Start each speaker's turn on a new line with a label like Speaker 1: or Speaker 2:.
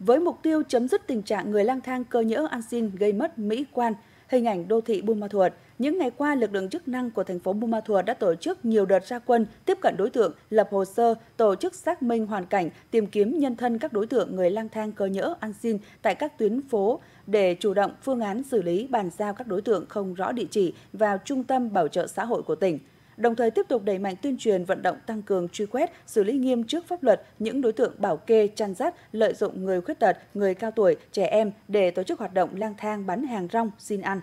Speaker 1: với mục tiêu chấm dứt tình trạng người lang thang cơ nhỡ ăn xin gây mất mỹ quan, hình ảnh đô thị Buôn Ma Thuột. Những ngày qua, lực lượng chức năng của thành phố Buôn Ma Thuột đã tổ chức nhiều đợt ra quân, tiếp cận đối tượng, lập hồ sơ, tổ chức xác minh hoàn cảnh, tìm kiếm nhân thân các đối tượng người lang thang cơ nhỡ ăn xin tại các tuyến phố để chủ động phương án xử lý bàn giao các đối tượng không rõ địa chỉ vào trung tâm bảo trợ xã hội của tỉnh đồng thời tiếp tục đẩy mạnh tuyên truyền vận động tăng cường truy quét, xử lý nghiêm trước pháp luật những đối tượng bảo kê, chăn rắt, lợi dụng người khuyết tật, người cao tuổi, trẻ em để tổ chức hoạt động lang thang bán hàng rong, xin ăn.